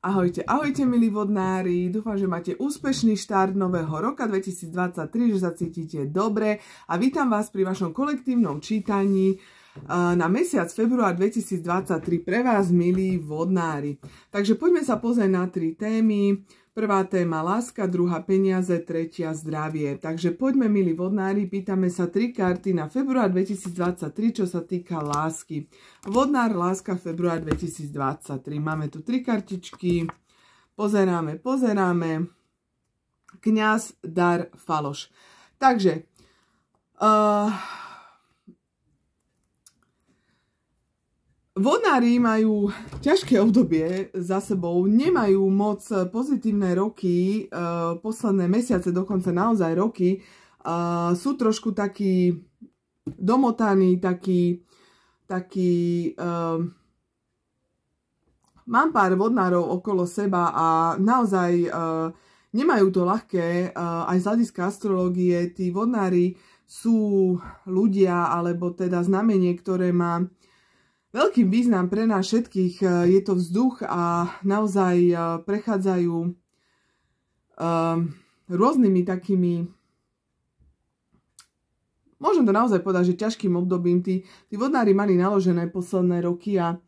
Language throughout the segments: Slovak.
Ahojte, ahojte milí vodnári, dúfam, že máte úspešný štart nového roka 2023, že sa cítite dobre a vítam vás pri vašom kolektívnom čítaní na mesiac február 2023 pre vás, milí vodnári. Takže poďme sa pozrieť na tri témy. Prvá téma láska, druhá peniaze, tretia zdravie. Takže poďme, milí vodnári, pýtame sa tri karty na február 2023, čo sa týka lásky. Vodnár, láska, február 2023. Máme tu tri kartičky. Pozeráme, pozeráme. Kňaz, dar, faloš. Takže... Uh Vonári majú ťažké obdobie za sebou, nemajú moc pozitívne roky, e, posledné mesiace, dokonca naozaj roky. E, sú trošku takí domotaní, takí, takí e, mám pár vodnárov okolo seba a naozaj nemajú to ľahké, aj z hľadiska astrológie, tí vodnári sú ľudia, alebo teda znamenie, ktoré má veľkým význam pre nás všetkých. E, je to vzduch a naozaj e, prechádzajú e, rôznymi takými môžem to naozaj povedať, že ťažkým obdobím. Tí, tí vodnári mali naložené posledné roky a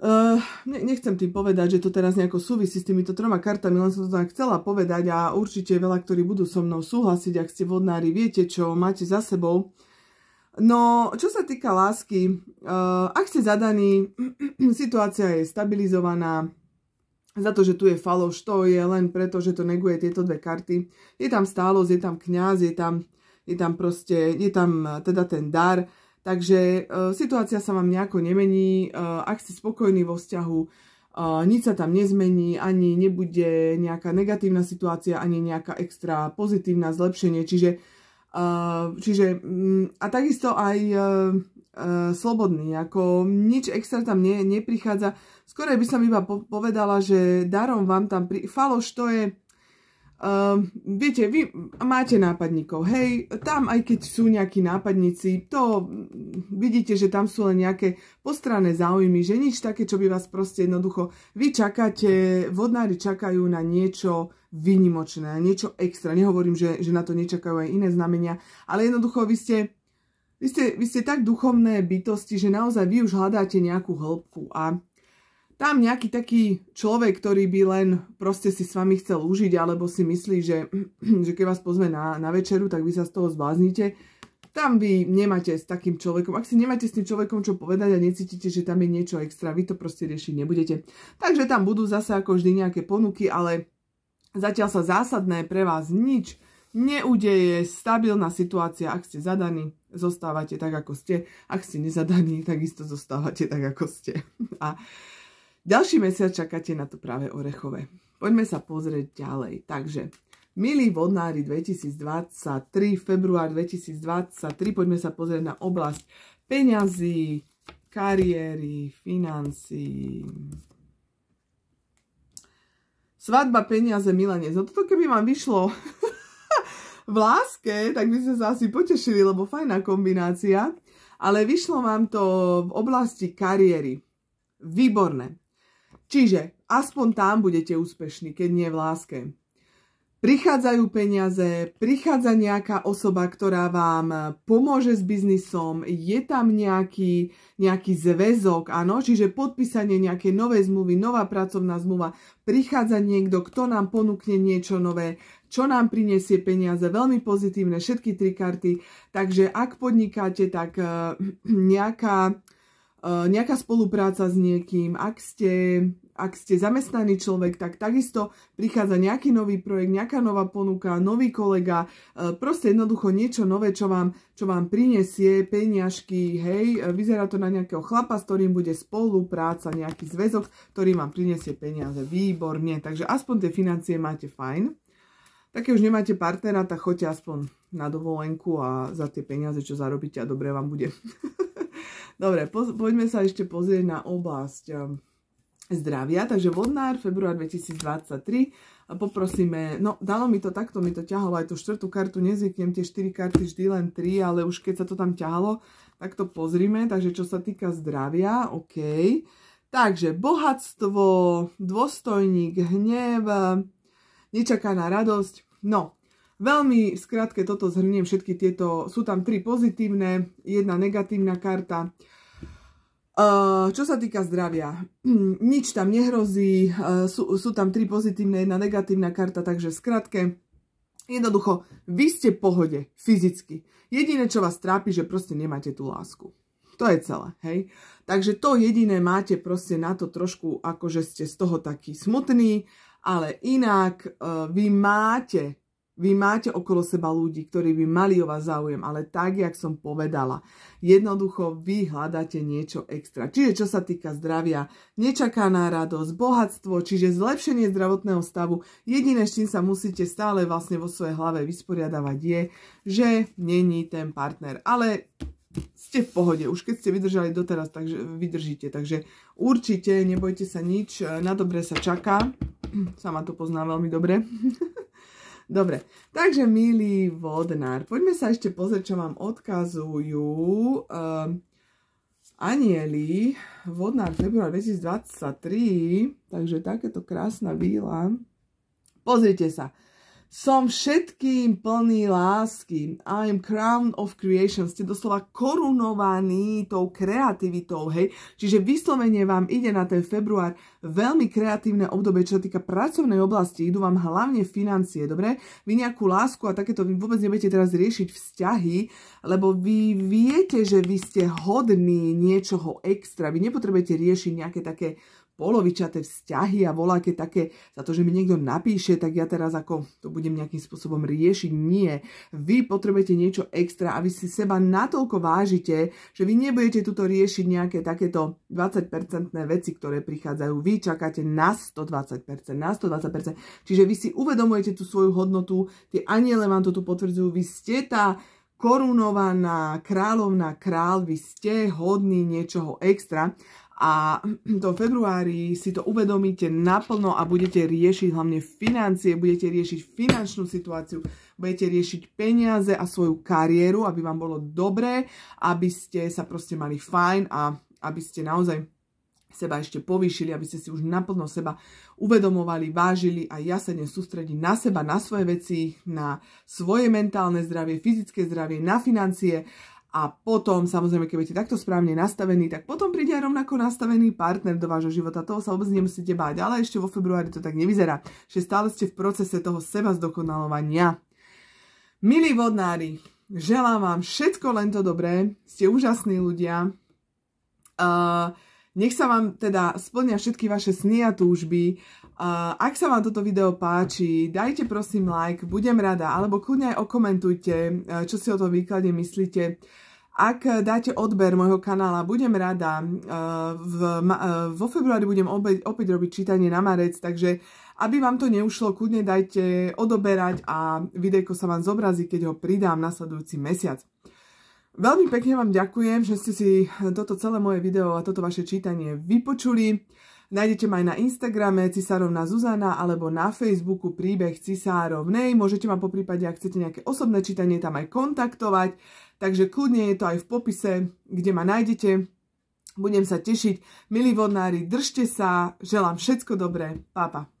Uh, nechcem tým povedať, že to teraz nejako súvisí s týmito troma kartami, len som to tak chcela povedať a určite veľa, ktorí budú so mnou súhlasiť, ak ste vodnári, viete, čo máte za sebou. No, čo sa týka lásky, uh, ak ste zadaní, situácia je stabilizovaná, za to, že tu je faloš, to je len preto, že to neguje tieto dve karty. Je tam stálosť, je tam kňaz, je tam, je tam proste, je tam eh, teda ten dar. Takže uh, situácia sa vám nejako nemení, uh, ak ste spokojní vo vzťahu, uh, nič sa tam nezmení, ani nebude nejaká negatívna situácia, ani nejaká extra pozitívna zlepšenie. Čiže Ehm, čiže mm, a takisto aj eh, eh, slobodný, ako nič extra tam ne, neprichádza. Skôr by som iba povedala, že darom vám tam, pri... faloš to je Uh, viete, vy máte nápadníkov, hej, tam aj keď sú nejakí nápadníci, to vidíte, že tam sú len nejaké postranné záujmy, že nič také, čo by vás proste jednoducho, vy čakáte, vodnári čakajú na niečo vynimočné, niečo extra, nehovorím, že, že na to nečakajú aj iné znamenia, ale jednoducho vy ste, vy ste, vy ste tak duchovné bytosti, že naozaj vy už hľadáte nejakú hĺbku a tam nejaký taký človek, ktorý by len proste si s vami chcel užiť, alebo si myslí, že, že keď vás pozme na, na večeru, tak vy sa z toho zbláznite. Tam vy nemáte s takým človekom, ak si nemáte s tým človekom čo povedať a necítite, že tam je niečo extra, vy to proste riešiť nebudete. Takže tam budú zase ako vždy nejaké ponuky, ale zatiaľ sa zásadné pre vás nič neudeje stabilná situácia. Ak ste zadaní, zostávate tak, ako ste. Ak ste nezadaní, takisto zostávate tak, ako ste. A ďalší mesiac čakáte na to práve orechové. Poďme sa pozrieť ďalej. Takže, milí vodnári 2023, február 2023, poďme sa pozrieť na oblasť peňazí, kariéry, financí. Svadba, peniaze, milanec. No toto keby vám vyšlo v láske, tak by ste sa asi potešili, lebo fajná kombinácia. Ale vyšlo vám to v oblasti kariéry. Výborné. Čiže aspoň tam budete úspešní, keď nie v láske. Prichádzajú peniaze, prichádza nejaká osoba, ktorá vám pomôže s biznisom, je tam nejaký, nejaký zväzok, áno, čiže podpísanie nejakej novej zmluvy, nová pracovná zmluva, prichádza niekto, kto nám ponúkne niečo nové, čo nám prinesie peniaze, veľmi pozitívne, všetky tri karty. Takže ak podnikáte, tak eh, nejaká Eh, nejaká spolupráca s niekým, ak ste, ak ste zamestnaný človek, tak takisto prichádza nejaký nový projekt, nejaká nová ponuka, nový kolega, eh, proste jednoducho niečo nové, čo vám, čo vám prinesie peniažky, hej, eh, vyzerá to na nejakého chlapa, s ktorým bude spolupráca, nejaký zväzok, ktorý vám prinesie peniaze, výborne, takže aspoň tie financie máte fajn. Tak keď už nemáte partnera, tak choďte aspoň na dovolenku a za tie peniaze, čo zarobíte a dobre vám bude. Dobre, po, poďme sa ešte pozrieť na oblasť um, zdravia. Takže vodnár, február 2023. A poprosíme, no dalo mi to takto, mi to ťahalo aj tú štvrtú kartu, nezvyknem tie 4 karty, vždy len 3, ale už keď sa to tam ťahalo, tak to pozrime. Takže čo sa týka zdravia, OK. Takže bohatstvo, dôstojník, hnev, nečakaná radosť. No, Veľmi v skratke toto zhrniem všetky tieto, sú tam tri pozitívne, jedna negatívna karta. E, čo sa týka zdravia, nič tam nehrozí, e, sú, sú tam tri pozitívne, jedna negatívna karta, takže v skratke, jednoducho, vy ste v pohode fyzicky. Jediné, čo vás trápi, že proste nemáte tú lásku. To je celé, hej. Takže to jediné máte proste na to trošku, akože ste z toho taký smutný, ale inak e, vy máte vy máte okolo seba ľudí, ktorí by mali o vás záujem, ale tak, jak som povedala, jednoducho vy hľadáte niečo extra. Čiže čo sa týka zdravia, nečakaná radosť, bohatstvo, čiže zlepšenie zdravotného stavu, jediné, s čím sa musíte stále vlastne vo svojej hlave vysporiadavať je, že není ten partner. Ale ste v pohode, už keď ste vydržali doteraz, takže vydržíte. Takže určite nebojte sa nič, na dobre sa čaká. Sama to pozná veľmi dobre. Dobre, takže milý vodnár, poďme sa ešte pozrieť, čo vám odkazujú um, anieli. Vodnár február 2023, takže takéto krásna výla. Pozrite sa, som všetkým plný lásky. I am crown of creation. Ste doslova korunovaní tou kreativitou, hej. Čiže vyslovene vám ide na ten február veľmi kreatívne obdobie, čo sa týka pracovnej oblasti. Idú vám hlavne financie, dobre? Vy nejakú lásku a takéto vy vôbec nebudete teraz riešiť vzťahy, lebo vy viete, že vy ste hodní niečoho extra. Vy nepotrebujete riešiť nejaké také polovičaté vzťahy a voláke také, za to, že mi niekto napíše, tak ja teraz ako to budem nejakým spôsobom riešiť. Nie. Vy potrebujete niečo extra a vy si seba natoľko vážite, že vy nebudete tuto riešiť nejaké takéto 20 veci, ktoré prichádzajú. Vy čakáte na 120%, na 120%. Čiže vy si uvedomujete tú svoju hodnotu, tie aniele vám to tu potvrdzujú, vy ste tá korunovaná kráľovná král, vy ste hodní niečoho extra a do februári si to uvedomíte naplno a budete riešiť hlavne financie, budete riešiť finančnú situáciu, budete riešiť peniaze a svoju kariéru, aby vám bolo dobré, aby ste sa proste mali fajn a aby ste naozaj seba ešte povýšili, aby ste si už naplno seba uvedomovali, vážili a ja dnes sústrediť na seba, na svoje veci, na svoje mentálne zdravie, fyzické zdravie, na financie a potom, samozrejme, keď budete takto správne nastavení, tak potom príde aj rovnako nastavený partner do vášho života. Toho sa vôbec nemusíte báť, ale ešte vo februári to tak nevyzerá. Že stále ste v procese toho seba zdokonalovania. Milí vodnári, želám vám všetko len to dobré. Ste úžasní ľudia. Uh, nech sa vám teda splnia všetky vaše sny a túžby. Ak sa vám toto video páči, dajte prosím like, budem rada, alebo kľudne aj okomentujte, e, čo si o tom výklade myslíte. Ak dáte odber môjho kanála, budem rada. E, e, vo februári budem opäť, opäť robiť čítanie na marec, takže aby vám to neušlo, kľudne dajte odoberať a videjko sa vám zobrazí, keď ho pridám nasledujúci mesiac. Veľmi pekne vám ďakujem, že ste si toto celé moje video a toto vaše čítanie vypočuli. Nájdete ma aj na Instagrame Cisárovna Zuzana alebo na Facebooku príbeh Cisárovnej. Môžete ma po prípade, ak chcete nejaké osobné čítanie, tam aj kontaktovať. Takže kľudne je to aj v popise, kde ma nájdete. Budem sa tešiť. Milí vodnári, držte sa. Želám všetko dobré. Pápa. Pa.